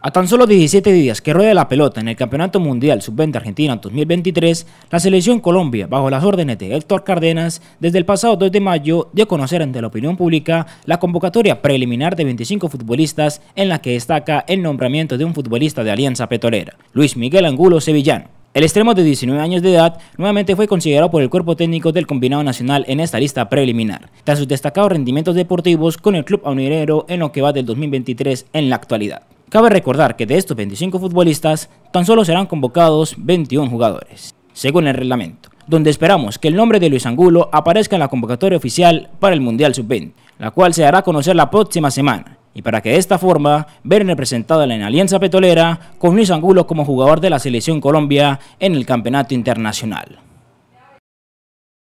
A tan solo 17 días que rueda la pelota en el Campeonato Mundial Sub-20 Argentina 2023, la selección Colombia, bajo las órdenes de Héctor Cárdenas, desde el pasado 2 de mayo dio a conocer ante la opinión pública la convocatoria preliminar de 25 futbolistas en la que destaca el nombramiento de un futbolista de Alianza Petrolera, Luis Miguel Angulo Sevillano. El extremo de 19 años de edad nuevamente fue considerado por el cuerpo técnico del combinado nacional en esta lista preliminar, tras sus destacados rendimientos deportivos con el club aunirero en lo que va del 2023 en la actualidad. Cabe recordar que de estos 25 futbolistas, tan solo serán convocados 21 jugadores, según el reglamento, donde esperamos que el nombre de Luis Angulo aparezca en la convocatoria oficial para el Mundial Sub-20, la cual se hará conocer la próxima semana, y para que de esta forma ver representada la Alianza petrolera con Luis Angulo como jugador de la Selección Colombia en el Campeonato Internacional.